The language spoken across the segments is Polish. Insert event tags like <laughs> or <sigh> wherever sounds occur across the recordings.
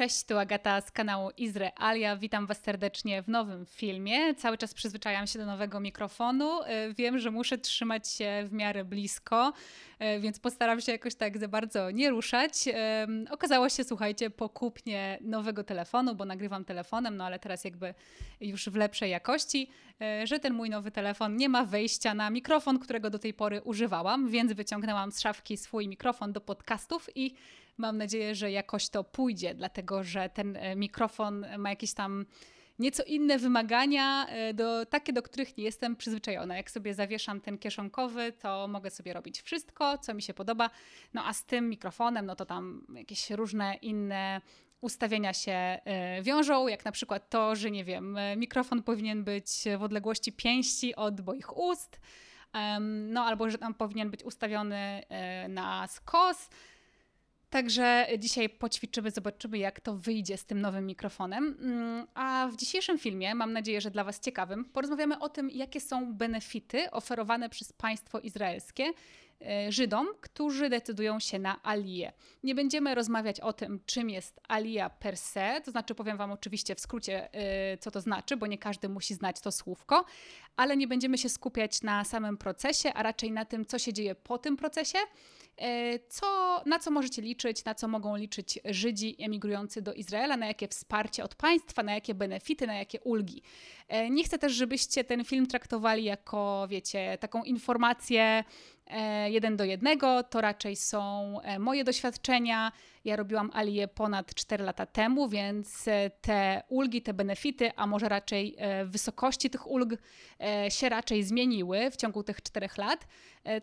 Cześć, tu Agata z kanału Izraelia. Witam Was serdecznie w nowym filmie. Cały czas przyzwyczajam się do nowego mikrofonu. Y, wiem, że muszę trzymać się w miarę blisko, y, więc postaram się jakoś tak za bardzo nie ruszać. Okazało się, słuchajcie, po kupnie nowego telefonu, bo nagrywam telefonem, no ale teraz jakby już w lepszej jakości, y, że ten mój nowy telefon nie ma wejścia na mikrofon, którego do tej pory używałam, więc wyciągnęłam z szafki swój mikrofon do podcastów i Mam nadzieję, że jakoś to pójdzie, dlatego że ten e, mikrofon ma jakieś tam nieco inne wymagania, e, do, takie, do których nie jestem przyzwyczajona. Jak sobie zawieszam ten kieszonkowy, to mogę sobie robić wszystko, co mi się podoba. No a z tym mikrofonem, no to tam jakieś różne inne ustawienia się e, wiążą, jak na przykład to, że nie wiem, mikrofon powinien być w odległości pięści od moich ust, no albo że tam powinien być ustawiony na skos, Także dzisiaj poćwiczymy, zobaczymy, jak to wyjdzie z tym nowym mikrofonem. Mm, a w dzisiejszym filmie, mam nadzieję, że dla Was ciekawym, porozmawiamy o tym, jakie są benefity oferowane przez państwo izraelskie E, Żydom, którzy decydują się na aliję. Nie będziemy rozmawiać o tym, czym jest alija per se, to znaczy powiem Wam oczywiście w skrócie, e, co to znaczy, bo nie każdy musi znać to słówko, ale nie będziemy się skupiać na samym procesie, a raczej na tym, co się dzieje po tym procesie, e, co, na co możecie liczyć, na co mogą liczyć Żydzi emigrujący do Izraela, na jakie wsparcie od państwa, na jakie benefity, na jakie ulgi. Nie chcę też, żebyście ten film traktowali jako, wiecie, taką informację E, jeden do jednego. To raczej są e, moje doświadczenia. Ja robiłam Alię ponad 4 lata temu, więc e, te ulgi, te benefity, a może raczej wysokości tych ulg się raczej zmieniły w ciągu tych 4 lat.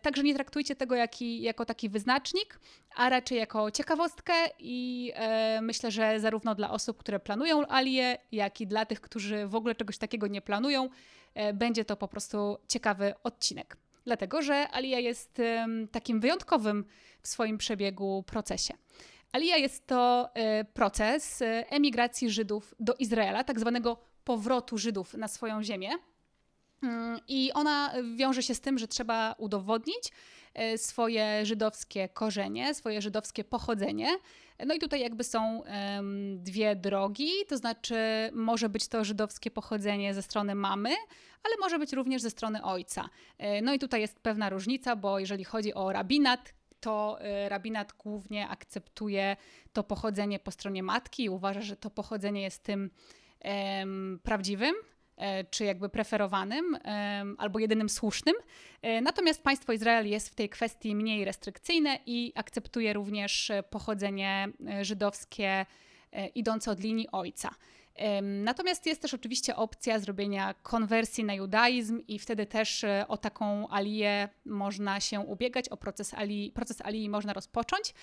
Także nie traktujcie tego jaki, jako taki wyznacznik, a raczej jako ciekawostkę i myślę, że zarówno dla osób, które planują Alię, jak i dla tych, którzy w ogóle czegoś takiego nie planują, będzie to po prostu ciekawy odcinek dlatego że Alia jest takim wyjątkowym w swoim przebiegu procesie. Alia jest to e, proces e, emigracji Żydów do Izraela, tak zwanego powrotu Żydów na swoją ziemię. Mm, I ona wiąże się z tym, że trzeba udowodnić, E, swoje żydowskie korzenie, swoje żydowskie pochodzenie. No i tutaj jakby są dwie drogi, to znaczy może być to żydowskie pochodzenie ze strony mamy, ale może być również ze strony ojca. E, no i tutaj jest pewna różnica, bo jeżeli chodzi o rabinat, to e, rabinat głównie akceptuje to pochodzenie po stronie matki i uważa, że to pochodzenie jest tym prawdziwym. E, czy jakby preferowanym albo jedynym słusznym. E, natomiast państwo Izrael jest w tej kwestii mniej restrykcyjne i akceptuje również e, pochodzenie żydowskie idące od linii ojca. Natomiast jest też oczywiście opcja zrobienia konwersji na judaizm i wtedy też o taką alię można się ubiegać, o proces alii, proces alii można rozpocząć.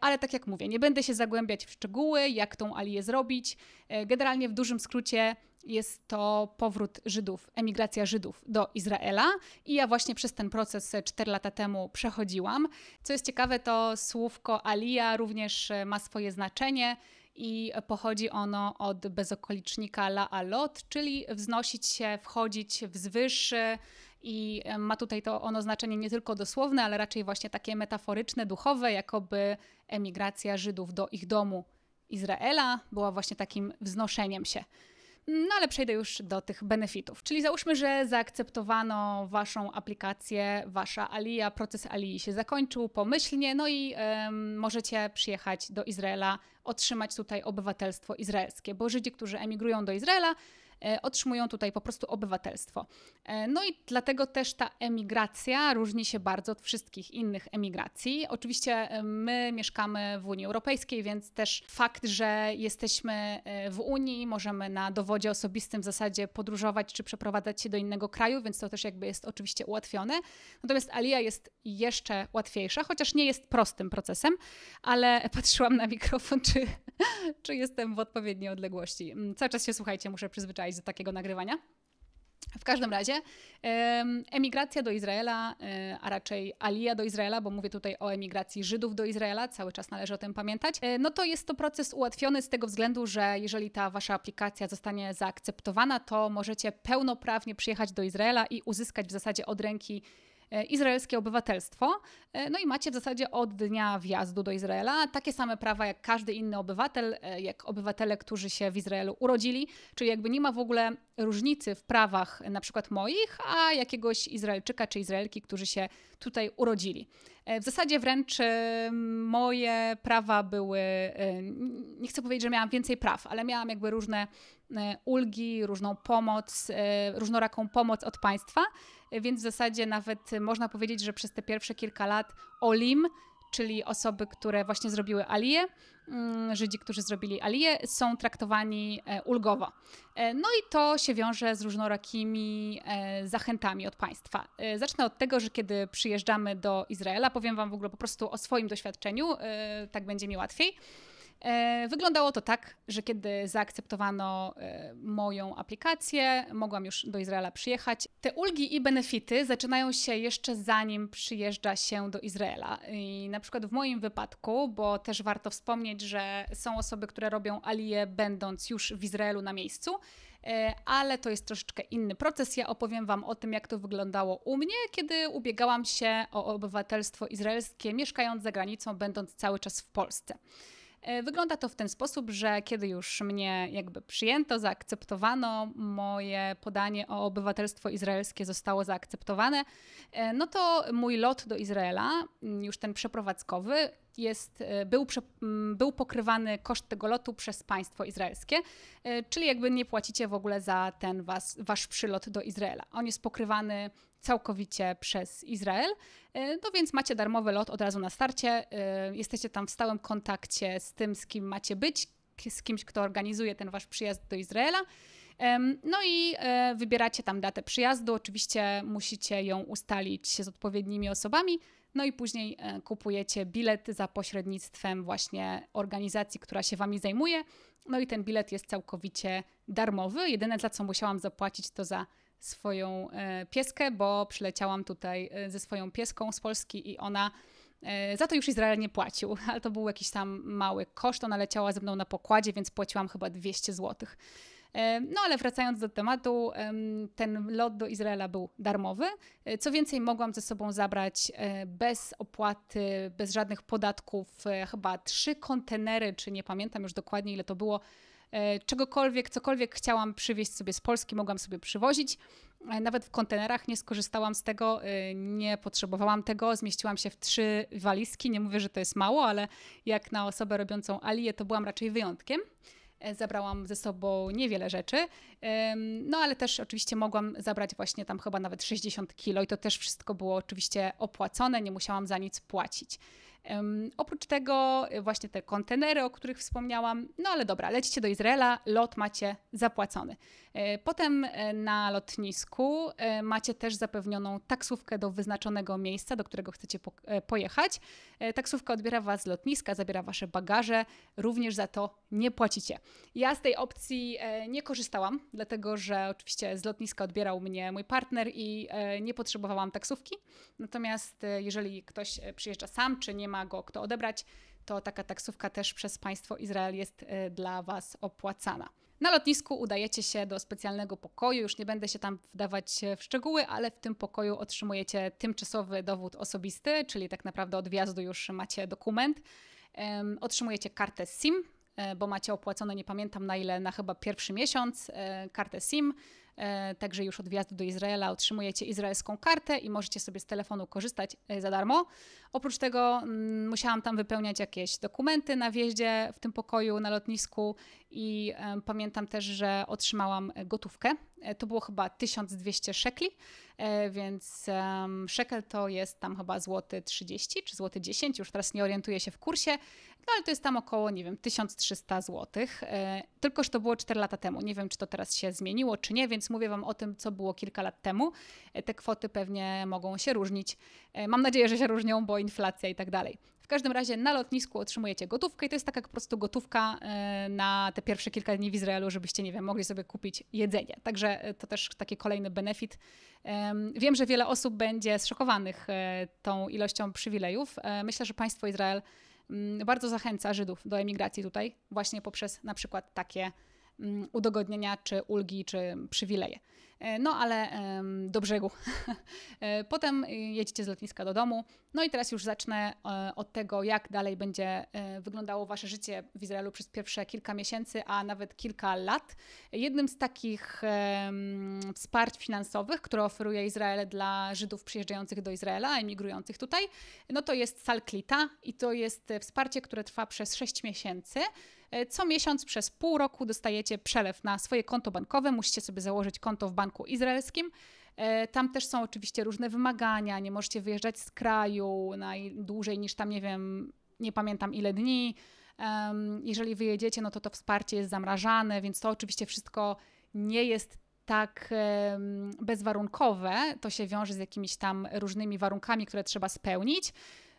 Ale tak jak mówię, nie będę się zagłębiać w szczegóły, jak tą alię zrobić. Generalnie w dużym skrócie jest to powrót Żydów, emigracja Żydów do Izraela. I ja właśnie przez ten proces 4 e, lata temu przechodziłam. Co jest ciekawe, to słówko Alija również e, ma swoje znaczenie i e, pochodzi ono od bezokolicznika la alot, czyli wznosić się, wchodzić wzwyż i ma tutaj to ono znaczenie nie tylko dosłowne, ale raczej właśnie takie metaforyczne, duchowe, jakoby emigracja Żydów do ich domu Izraela była właśnie takim wznoszeniem się. No ale przejdę już do tych benefitów. Czyli załóżmy, że zaakceptowano waszą aplikację, wasza Alia, proces Alii się zakończył pomyślnie, no i możecie przyjechać do Izraela, otrzymać tutaj obywatelstwo izraelskie, bo Żydzi, którzy emigrują do Izraela, E, otrzymują tutaj po prostu obywatelstwo. E, no i dlatego też ta emigracja różni się bardzo od wszystkich innych emigracji. Oczywiście e, my mieszkamy w Unii Europejskiej, więc też fakt, że jesteśmy w Unii, możemy na dowodzie osobistym w zasadzie podróżować czy przeprowadzać się do innego kraju, więc to też jakby jest oczywiście ułatwione. Natomiast Alia jest jeszcze łatwiejsza, chociaż nie jest prostym procesem, ale <laughs> patrzyłam na mikrofon, czy <laughs> czy jestem w odpowiedniej odległości. Mm, cały czas się słuchajcie, muszę przyzwyczaić do takiego nagrywania. W każdym razie emigracja do Izraela, e, a raczej alija do Izraela, bo mówię tutaj o emigracji Żydów do Izraela, cały czas należy o tym pamiętać. E, no to jest to proces ułatwiony z tego względu, że jeżeli ta wasza aplikacja zostanie zaakceptowana, to możecie pełnoprawnie przyjechać do Izraela i uzyskać w zasadzie od ręki E, izraelskie obywatelstwo. E, no i macie w zasadzie od dnia wjazdu do Izraela takie same prawa jak każdy inny obywatel, e, jak obywatele, którzy się w Izraelu urodzili, czyli jakby nie ma w ogóle różnicy w prawach na przykład moich, a jakiegoś Izraelczyka czy Izraelki, którzy się tutaj urodzili. W zasadzie wręcz moje prawa były, nie chcę powiedzieć, że miałam więcej praw, ale miałam jakby różne E, ulgi, różną pomoc, e, różnoraką pomoc od państwa, więc w zasadzie nawet można powiedzieć, że przez te pierwsze kilka lat Olim, czyli osoby, które właśnie zrobiły aliję, e, mm, Żydzi, którzy zrobili aliję, są traktowani ulgowo. No i to się wiąże z różnorakimi zachętami od państwa. Zacznę od tego, że kiedy przyjeżdżamy do Izraela, powiem Wam w ogóle po prostu o swoim doświadczeniu, tak będzie mi łatwiej. E, wyglądało to tak, że kiedy zaakceptowano e, moją aplikację, mogłam już do Izraela przyjechać. Te ulgi i benefity zaczynają się jeszcze zanim przyjeżdża się do Izraela. I na przykład w moim wypadku, bo też warto wspomnieć, że są osoby, które robią alię będąc już w Izraelu na miejscu, e, ale to jest troszeczkę inny proces. Ja opowiem Wam o tym, jak to wyglądało u mnie, kiedy ubiegałam się o obywatelstwo izraelskie, mieszkając za granicą, będąc cały czas w Polsce. E, wygląda to w ten sposób, że kiedy już mnie jakby przyjęto, zaakceptowano, moje podanie o obywatelstwo izraelskie zostało zaakceptowane, e, no to mój lot do Izraela, już ten przeprowadzkowy, jest, e, był, mm, był pokrywany koszt tego lotu przez państwo izraelskie, e, czyli jakby nie płacicie w ogóle za ten was, wasz przylot do Izraela. On jest pokrywany całkowicie przez Izrael, e, no więc macie darmowy lot od razu na starcie, jesteście tam w stałym kontakcie z tym, z kim macie być, z kimś, kto organizuje ten wasz przyjazd do Izraela. No i wybieracie tam datę przyjazdu. Oczywiście musicie ją ustalić z odpowiednimi osobami. No i później e, kupujecie bilet za pośrednictwem właśnie organizacji, która się wami zajmuje. No i ten bilet jest całkowicie darmowy. Jedyne za co musiałam zapłacić to za swoją e, pieskę, bo przyleciałam tutaj e, ze swoją pieską z Polski i ona za to już Izrael nie płacił, <laughs> ale to był jakiś tam mały koszt. Ona leciała ze mną na pokładzie, więc płaciłam chyba 200 złotych. E, no ale wracając do tematu, ten lot do Izraela był darmowy. E, co więcej, mogłam ze sobą zabrać e, bez opłaty, bez żadnych podatków, chyba trzy kontenery, czy nie pamiętam już dokładnie ile to było czegokolwiek, cokolwiek chciałam przywieźć sobie z Polski, mogłam sobie przywozić. Nawet w kontenerach nie skorzystałam z tego, nie potrzebowałam tego, zmieściłam się w trzy walizki. Nie mówię, że to jest mało, ale jak na osobę robiącą alię, to byłam raczej wyjątkiem. E, Zabrałam ze sobą niewiele rzeczy, no ale też oczywiście mogłam zabrać właśnie tam chyba nawet 60 kilo i to też wszystko było oczywiście opłacone, nie musiałam za nic płacić. Oprócz tego y, właśnie te kontenery, o których wspomniałam, no ale dobra, lecicie do Izraela, lot macie zapłacony. E, potem e, na lotnisku e, macie też zapewnioną taksówkę do wyznaczonego miejsca, do którego chcecie pojechać. Taksówka odbiera was z lotniska, zabiera wasze bagaże, również za to nie płacicie. Ja z tej opcji nie korzystałam, dlatego że oczywiście z lotniska odbierał mnie mój partner i nie potrzebowałam taksówki. Natomiast jeżeli ktoś przyjeżdża sam, czy nie ma ma go kto odebrać, to taka taksówka też przez państwo Izrael jest e, dla Was opłacana. Na lotnisku udajecie się do specjalnego pokoju, już nie będę się tam wdawać e, w szczegóły, ale w tym pokoju otrzymujecie tymczasowy dowód osobisty, czyli tak naprawdę od wjazdu już macie dokument. Otrzymujecie kartę SIM, e, bo macie opłacone, nie pamiętam na ile, na chyba pierwszy miesiąc, kartę SIM. E, także już od wjazdu do Izraela otrzymujecie izraelską kartę i możecie sobie z telefonu korzystać e, za darmo. Oprócz tego mm, musiałam tam wypełniać jakieś dokumenty na wjeździe w tym pokoju na lotnisku i e, pamiętam też, że otrzymałam gotówkę. To było chyba 1200 szekli, więc szekel to jest tam chyba złoty 30 czy złoty 10, już teraz nie orientuję się w kursie, no ale to jest tam około, nie wiem, 1300 złotych. Tylkoż to było 4 lata temu. Nie wiem, czy to teraz się zmieniło, czy nie, więc mówię Wam o tym, co było kilka lat temu. E, te kwoty pewnie mogą się różnić. E, mam nadzieję, że się różnią, bo inflacja i tak dalej. W każdym razie na lotnisku otrzymujecie gotówkę i to jest jak po prostu gotówka e, na te pierwsze kilka dni w Izraelu, żebyście, nie wiem, mogli sobie kupić jedzenie. Także to też taki kolejny benefit. Wiem, że wiele osób będzie zszokowanych tą ilością przywilejów. Myślę, że państwo Izrael mm, bardzo zachęca Żydów do emigracji tutaj właśnie poprzez na przykład takie Mm, udogodnienia, czy ulgi, czy przywileje. E, no ale do brzegu. <laughs> E, potem jedziecie z lotniska do domu. No i teraz już zacznę e, od tego, jak dalej będzie wyglądało Wasze życie w Izraelu przez pierwsze kilka miesięcy, a nawet kilka lat. Jednym z takich wsparć finansowych, które oferuje Izrael dla Żydów przyjeżdżających do Izraela, emigrujących tutaj, no to jest Salklita i to jest wsparcie, które trwa przez 6 miesięcy. E, co miesiąc przez pół roku dostajecie przelew na swoje konto bankowe. Musicie sobie założyć konto w banku izraelskim. E, tam też są oczywiście różne wymagania. Nie możecie wyjeżdżać z kraju najdłużej niż tam, nie wiem, nie pamiętam ile dni. Jeżeli wyjedziecie, no to to wsparcie jest zamrażane, więc to oczywiście wszystko nie jest tak bezwarunkowe, to się wiąże z jakimiś tam różnymi warunkami, które trzeba spełnić.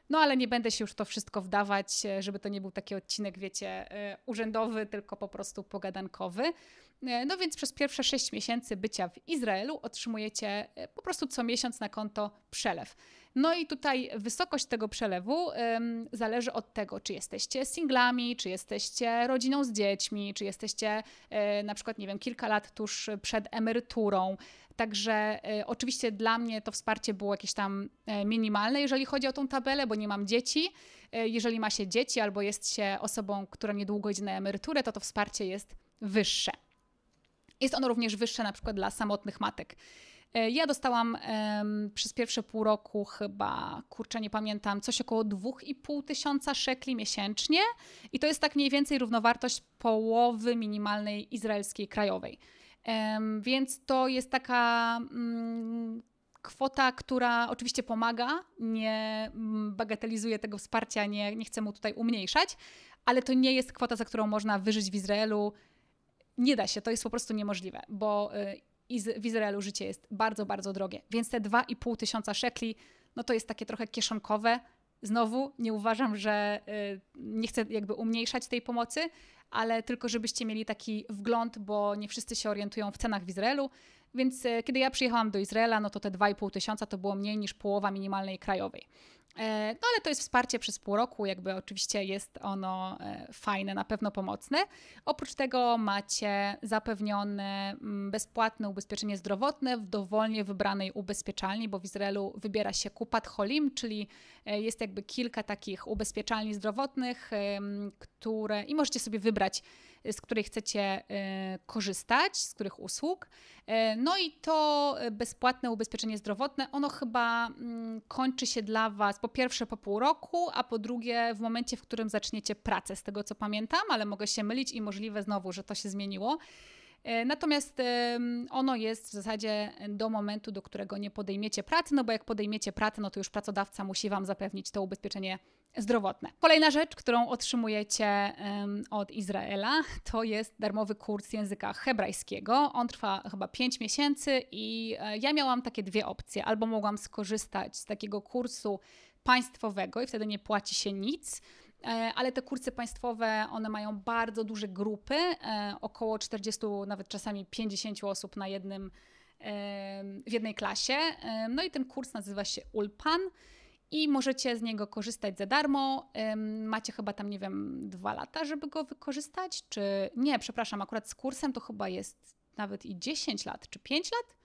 No ale nie będę się już to wszystko wdawać, e, żeby to nie był taki odcinek, wiecie, e, urzędowy, tylko po prostu pogadankowy. E, no więc przez pierwsze 6 miesięcy bycia w Izraelu otrzymujecie po prostu co miesiąc na konto przelew. No i tutaj wysokość tego przelewu ym, zależy od tego, czy jesteście singlami, czy jesteście rodziną z dziećmi, czy jesteście yy, na przykład, nie wiem, kilka lat tuż przed emeryturą. Także e, oczywiście dla mnie to wsparcie było jakieś tam e, minimalne, jeżeli chodzi o tą tabelę, bo nie mam dzieci. E, jeżeli ma się dzieci albo jest się osobą, która niedługo idzie na emeryturę, to to wsparcie jest wyższe. Jest ono również wyższe na przykład dla samotnych matek. Ja dostałam um, przez pierwsze pół roku chyba, kurczę, nie pamiętam, coś około 2,5 tysiąca szekli miesięcznie i to jest tak mniej więcej równowartość połowy minimalnej izraelskiej krajowej. Więc to jest taka mm, kwota, która oczywiście pomaga, nie mm, bagatelizuje tego wsparcia, nie, nie chcę mu tutaj umniejszać, ale to nie jest kwota, za którą można wyżyć w Izraelu. Nie da się, to jest po prostu niemożliwe, bo y, w Izraelu życie jest bardzo, bardzo drogie. Więc te 2,5 tysiąca szekli, no to jest takie trochę kieszonkowe Znowu nie uważam, że y, nie chcę jakby umniejszać tej pomocy, ale tylko żebyście mieli taki wgląd, bo nie wszyscy się orientują w cenach w Izraelu. Więc y, kiedy ja przyjechałam do Izraela, no to te 2,5 tysiąca to było mniej niż połowa minimalnej krajowej. E, no ale to jest wsparcie przez pół roku, jakby oczywiście jest ono e, fajne, na pewno pomocne. Oprócz tego macie zapewnione mm, bezpłatne ubezpieczenie zdrowotne w dowolnie wybranej ubezpieczalni, bo w Izraelu wybiera się Kupat Holim, czyli e, jest jakby kilka takich ubezpieczalni zdrowotnych, które i możecie sobie wybrać Y, z której chcecie y, korzystać, z których usług. Y, no i to bezpłatne ubezpieczenie zdrowotne, ono chyba mm, kończy się dla Was po pierwsze po pół roku, a po drugie w momencie, w którym zaczniecie pracę, z tego co pamiętam, ale mogę się mylić i możliwe znowu, że to się zmieniło. Natomiast ono jest w zasadzie do momentu, do którego nie podejmiecie pracy, no bo jak podejmiecie pracę, no to już pracodawca musi Wam zapewnić to ubezpieczenie zdrowotne. Kolejna rzecz, którą otrzymujecie um, od Izraela, to jest darmowy kurs języka hebrajskiego. On trwa chyba 5 miesięcy i e, ja miałam takie dwie opcje. Albo mogłam skorzystać z takiego kursu państwowego i wtedy nie płaci się nic, e, ale te kursy państwowe, one mają bardzo duże grupy, e, około 40, nawet czasami 50 osób na jednym, w jednej klasie. E, no i ten kurs nazywa się Ulpan i możecie z niego korzystać za darmo. Macie chyba tam, nie wiem, dwa lata, żeby go wykorzystać, czy nie, przepraszam, akurat z kursem to chyba jest nawet i 10 lat, czy 5 lat?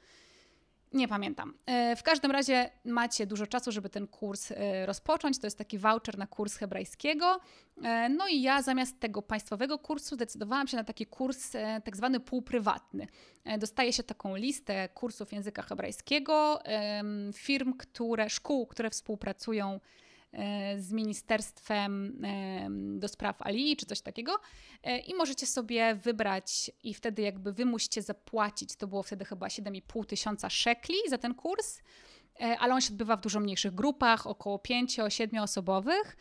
Nie pamiętam. E, w każdym razie macie dużo czasu, żeby ten kurs e, rozpocząć. To jest taki voucher na kurs hebrajskiego. E, no i ja zamiast tego państwowego kursu zdecydowałam się na taki kurs tak zwany półprywatny. Dostaje się taką listę kursów języka hebrajskiego, firm, które, szkół, które współpracują E, z Ministerstwem e, do Spraw Alii czy coś takiego e, i możecie sobie wybrać i wtedy jakby wy musicie zapłacić, to było wtedy chyba 7,5 tysiąca szekli za ten kurs, ale on się odbywa w dużo mniejszych grupach, około 5-7 osobowych.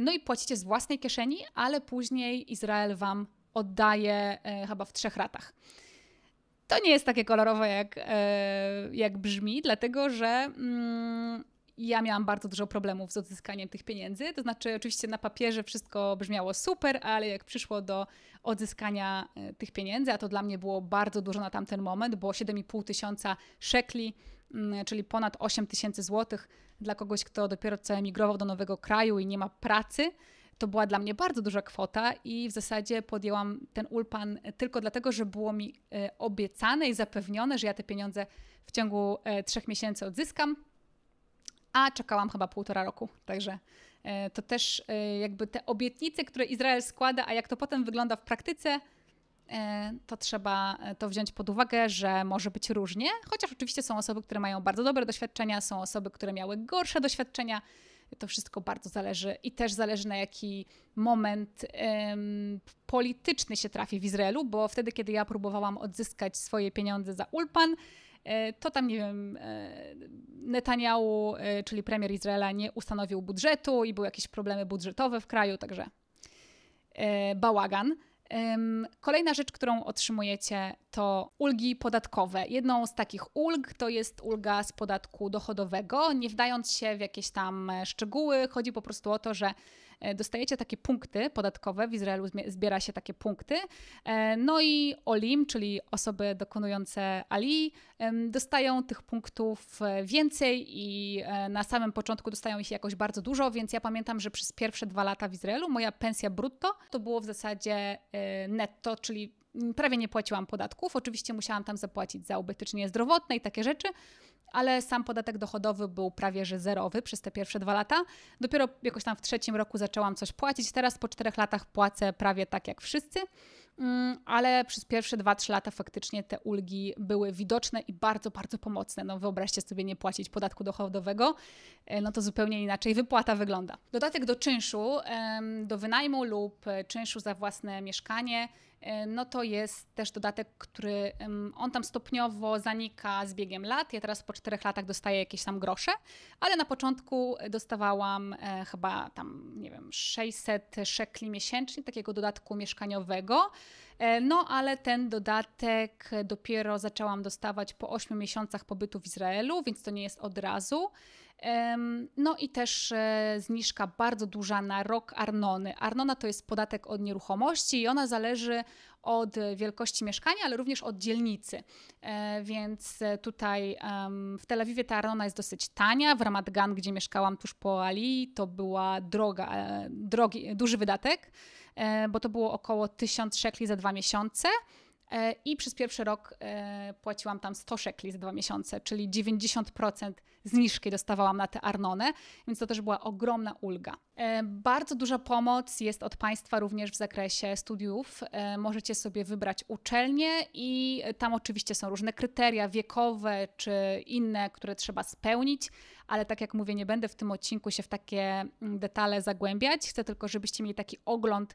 No i płacicie z własnej kieszeni, ale później Izrael wam oddaje chyba w trzech ratach. To nie jest takie kolorowe, jak, jak brzmi, dlatego że. Mm, ja miałam bardzo dużo problemów z odzyskaniem tych pieniędzy. To znaczy, oczywiście na papierze wszystko brzmiało super, ale jak przyszło do odzyskania e, tych pieniędzy, a to dla mnie było bardzo dużo na tamten moment, bo 7,5 tysiąca szekli, mm, czyli ponad 8 tysięcy złotych dla kogoś, kto dopiero co emigrował do nowego kraju i nie ma pracy, to była dla mnie bardzo duża kwota i w zasadzie podjęłam ten ulpan tylko dlatego, że było mi e, obiecane i zapewnione, że ja te pieniądze w ciągu e, trzech miesięcy odzyskam a czekałam chyba półtora roku. Także e, to też e, jakby te obietnice, które Izrael składa, a jak to potem wygląda w praktyce, e, to trzeba to wziąć pod uwagę, że może być różnie, chociaż oczywiście są osoby, które mają bardzo dobre doświadczenia, są osoby, które miały gorsze doświadczenia. To wszystko bardzo zależy i też zależy na jaki moment ym, polityczny się trafi w Izraelu, bo wtedy, kiedy ja próbowałam odzyskać swoje pieniądze za Ulpan, E, to tam, nie wiem, e, Netanyahu, e, czyli premier Izraela, nie ustanowił budżetu i były jakieś problemy budżetowe w kraju, także bałagan. Kolejna rzecz, którą otrzymujecie, to ulgi podatkowe. Jedną z takich ulg to jest ulga z podatku dochodowego. Nie wdając się w jakieś tam szczegóły, chodzi po prostu o to, że E, dostajecie takie punkty podatkowe, w Izraelu zbiera się takie punkty, e, no i olim, czyli osoby dokonujące ali, dostają tych punktów e, więcej i na samym początku dostają ich jakoś bardzo dużo, więc ja pamiętam, że przez pierwsze dwa lata w Izraelu moja pensja brutto to było w zasadzie netto, czyli prawie nie płaciłam podatków. Oczywiście musiałam tam zapłacić za ubezpieczenie zdrowotne i takie rzeczy, ale sam podatek dochodowy był prawie że zerowy przez te pierwsze dwa lata. Dopiero jakoś tam w trzecim roku zaczęłam coś płacić. Teraz po czterech latach płacę prawie tak jak wszyscy, mm, ale przez pierwsze dwa, trzy lata faktycznie te ulgi były widoczne i bardzo, bardzo pomocne. No wyobraźcie sobie nie płacić podatku dochodowego, e, no to zupełnie inaczej wypłata wygląda. Dodatek do czynszu, do wynajmu lub e, czynszu za własne mieszkanie E, no to jest też dodatek, który on tam stopniowo zanika z biegiem lat. Ja teraz po czterech latach dostaję jakieś tam grosze, ale na początku dostawałam e, chyba tam, nie wiem, 600 szekli miesięcznie takiego dodatku mieszkaniowego. E, no ale ten dodatek dopiero zaczęłam dostawać po 8 miesiącach pobytu w Izraelu, więc to nie jest od razu. No i też e, zniżka bardzo duża na rok Arnony. Arnona to jest podatek od nieruchomości i ona zależy od wielkości mieszkania, ale również od dzielnicy. E, więc tutaj w Tel Awiwie ta Arnona jest dosyć tania. W Ramat Gan, gdzie mieszkałam tuż po Ali, to była droga, drogi, duży wydatek. E, bo to było około 1000 szekli za dwa miesiące. E, I przez pierwszy rok e, płaciłam tam 100 szekli za dwa miesiące, czyli 90% zniżki dostawałam na tę Arnonę, więc to też była ogromna ulga. E, bardzo duża pomoc jest od Państwa również w zakresie studiów. Możecie sobie wybrać uczelnię i tam oczywiście są różne kryteria wiekowe czy inne, które trzeba spełnić, ale tak jak mówię, nie będę w tym odcinku się w takie mm, detale zagłębiać. Chcę tylko, żebyście mieli taki ogląd,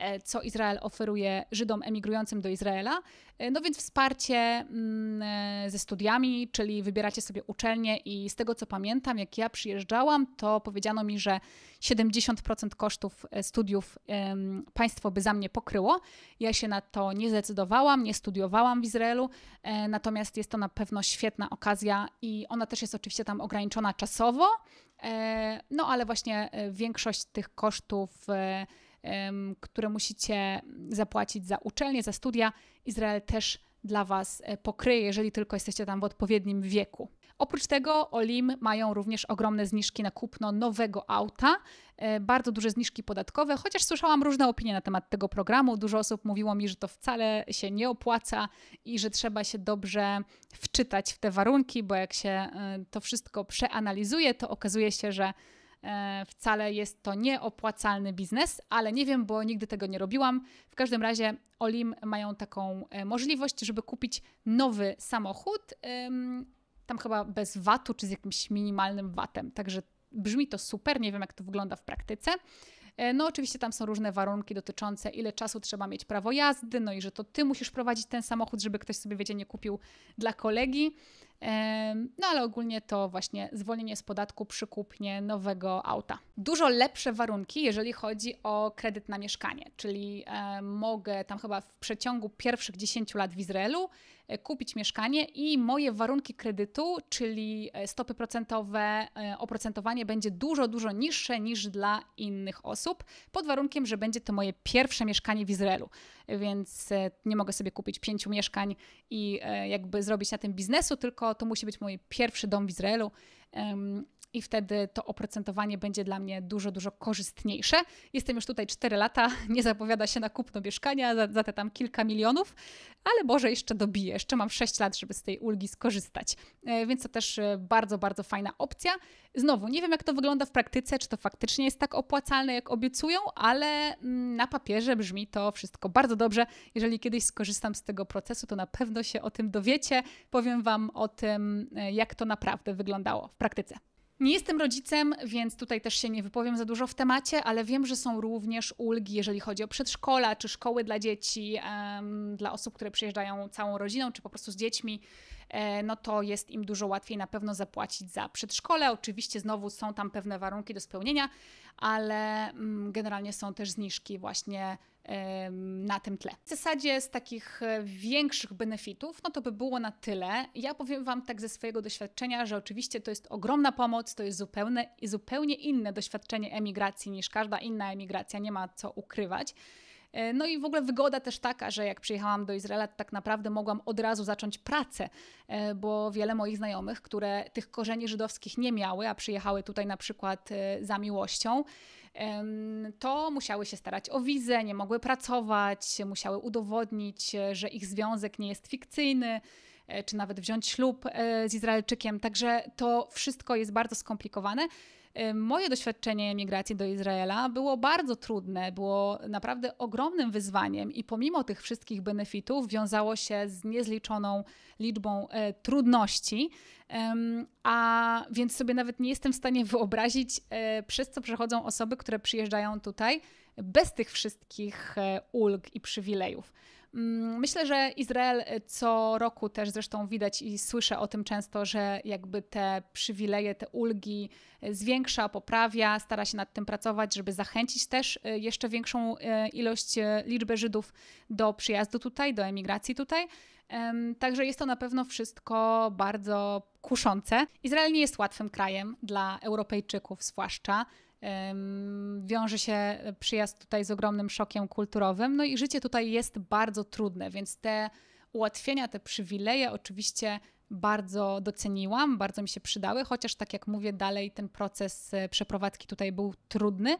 E, co Izrael oferuje Żydom emigrującym do Izraela. E, no więc wsparcie mm, e, ze studiami, czyli wybieracie sobie uczelnię i z tego co pamiętam, jak ja przyjeżdżałam, to powiedziano mi, że 70% kosztów studiów państwo by za mnie pokryło. Ja się na to nie zdecydowałam, nie studiowałam w Izraelu, natomiast jest to na pewno świetna okazja i ona też jest oczywiście tam ograniczona czasowo, no ale właśnie większość tych kosztów które musicie zapłacić za uczelnię, za studia, Izrael też dla Was e, pokryje, jeżeli tylko jesteście tam w odpowiednim wieku. Oprócz tego Olim mają również ogromne zniżki na kupno nowego auta, e, bardzo duże zniżki podatkowe, chociaż słyszałam różne opinie na temat tego programu. Dużo osób mówiło mi, że to wcale się nie opłaca i że trzeba się dobrze wczytać w te warunki, bo jak się e, to wszystko przeanalizuje, to okazuje się, że E, wcale jest to nieopłacalny biznes, ale nie wiem, bo nigdy tego nie robiłam. W każdym razie Olim mają taką e, możliwość, żeby kupić nowy samochód, tam chyba bez VAT-u czy z jakimś minimalnym VAT-em. Także brzmi to super, nie wiem jak to wygląda w praktyce. E, no oczywiście tam są różne warunki dotyczące ile czasu trzeba mieć prawo jazdy, no i że to ty musisz prowadzić ten samochód, żeby ktoś sobie wiecie nie kupił dla kolegi. E, no ale ogólnie to właśnie zwolnienie z podatku przy kupnie nowego auta. Dużo lepsze warunki, jeżeli chodzi o kredyt na mieszkanie, czyli e, mogę tam chyba w przeciągu pierwszych 10 lat w Izraelu E, kupić mieszkanie i moje warunki kredytu, czyli e, stopy procentowe, e, oprocentowanie będzie dużo, dużo niższe niż dla innych osób, pod warunkiem, że będzie to moje pierwsze mieszkanie w Izraelu. Więc nie mogę sobie kupić pięciu mieszkań i jakby zrobić na tym biznesu, tylko to musi być mój pierwszy dom w Izraelu i wtedy to oprocentowanie będzie dla mnie dużo, dużo korzystniejsze. Jestem już tutaj 4 lata, <laughs> nie zapowiada się na kupno mieszkania za, za te tam kilka milionów, ale może jeszcze dobiję, jeszcze mam 6 lat, żeby z tej ulgi skorzystać. E, więc to też e, bardzo, bardzo fajna opcja. Znowu, nie wiem jak to wygląda w praktyce, czy to faktycznie jest tak opłacalne, jak obiecują, ale mm, na papierze brzmi to wszystko bardzo dobrze. Jeżeli kiedyś skorzystam z tego procesu, to na pewno się o tym dowiecie. Powiem Wam o tym, e, jak to naprawdę wyglądało w praktyce. Nie jestem rodzicem, więc tutaj też się nie wypowiem za dużo w temacie, ale wiem, że są również ulgi, jeżeli chodzi o przedszkola czy szkoły dla dzieci, um, dla osób, które przyjeżdżają całą rodziną czy po prostu z dziećmi. E, no to jest im dużo łatwiej na pewno zapłacić za przedszkole. Oczywiście znowu są tam pewne warunki do spełnienia, ale mm, generalnie są też zniżki właśnie na tym tle. W zasadzie z takich e, większych benefitów, no to by było na tyle. Ja powiem Wam tak ze swojego doświadczenia, że oczywiście to jest ogromna pomoc, to jest zupełne, zupełnie inne doświadczenie emigracji niż każda inna emigracja, nie ma co ukrywać. E, no i w ogóle wygoda też taka, że jak przyjechałam do Izraela, tak naprawdę mogłam od razu zacząć pracę, e, bo wiele moich znajomych, które tych korzeni żydowskich nie miały, a przyjechały tutaj na przykład e, za miłością, to musiały się starać o wizę, nie mogły pracować, musiały udowodnić, że ich związek nie jest fikcyjny, czy nawet wziąć ślub z Izraelczykiem. Także to wszystko jest bardzo skomplikowane. Y, moje doświadczenie emigracji do Izraela było bardzo trudne, było naprawdę ogromnym wyzwaniem i pomimo tych wszystkich benefitów wiązało się z niezliczoną liczbą e, trudności, a więc sobie nawet nie jestem w stanie wyobrazić, e, przez co przechodzą osoby, które przyjeżdżają tutaj bez tych wszystkich e, ulg i przywilejów. Mm, myślę, że Izrael e, co roku też zresztą widać i słyszę o tym często, że jakby te przywileje, te ulgi e, zwiększa, poprawia, stara się nad tym pracować, żeby zachęcić też e, jeszcze większą ilość, liczbę Żydów do przyjazdu tutaj, do emigracji tutaj. Także jest to na pewno wszystko bardzo kuszące. Izrael nie jest łatwym krajem dla Europejczyków, zwłaszcza. Wiąże się przyjazd tutaj z ogromnym szokiem kulturowym, no i życie tutaj jest bardzo trudne, więc te ułatwienia, te przywileje oczywiście bardzo doceniłam, bardzo mi się przydały, chociaż tak jak mówię, dalej ten proces e, przeprowadzki tutaj był trudny.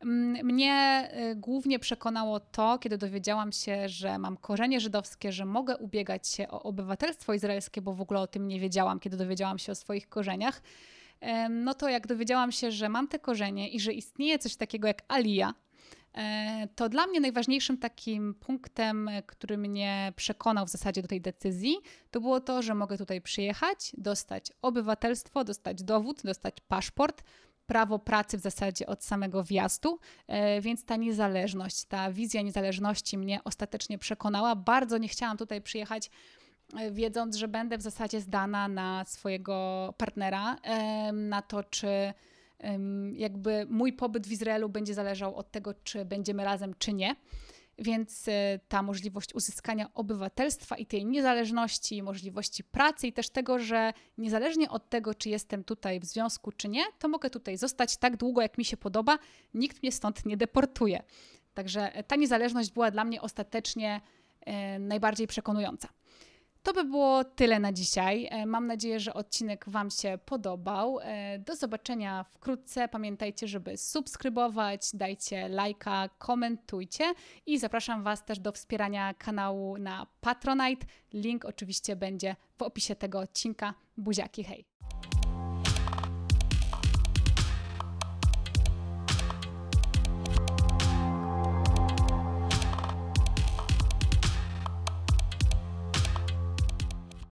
Mm, mnie e, głównie przekonało to, kiedy dowiedziałam się, że mam korzenie żydowskie, że mogę ubiegać się o obywatelstwo izraelskie, bo w ogóle o tym nie wiedziałam, kiedy dowiedziałam się o swoich korzeniach no to jak dowiedziałam się, że mam te korzenie i że istnieje coś takiego jak Alija, e, to dla mnie najważniejszym takim punktem, który mnie przekonał w zasadzie do tej decyzji, to było to, że mogę tutaj przyjechać, dostać obywatelstwo, dostać dowód, dostać paszport, prawo pracy w zasadzie od samego wjazdu, e, więc ta niezależność, ta wizja niezależności mnie ostatecznie przekonała. Bardzo nie chciałam tutaj przyjechać E, wiedząc, że będę w zasadzie zdana na swojego partnera, na to, czy jakby mój pobyt w Izraelu będzie zależał od tego, czy będziemy razem, czy nie. Więc e, ta możliwość uzyskania obywatelstwa i tej niezależności, możliwości pracy i też tego, że niezależnie od tego, czy jestem tutaj w związku, czy nie, to mogę tutaj zostać tak długo, jak mi się podoba, nikt mnie stąd nie deportuje. Także e, ta niezależność była dla mnie ostatecznie najbardziej przekonująca. To by było tyle na dzisiaj. E, mam nadzieję, że odcinek Wam się podobał. E, do zobaczenia wkrótce. Pamiętajcie, żeby subskrybować, dajcie lajka, komentujcie i zapraszam Was też do wspierania kanału na Patronite. Link oczywiście będzie w opisie tego odcinka. Buziaki, hej!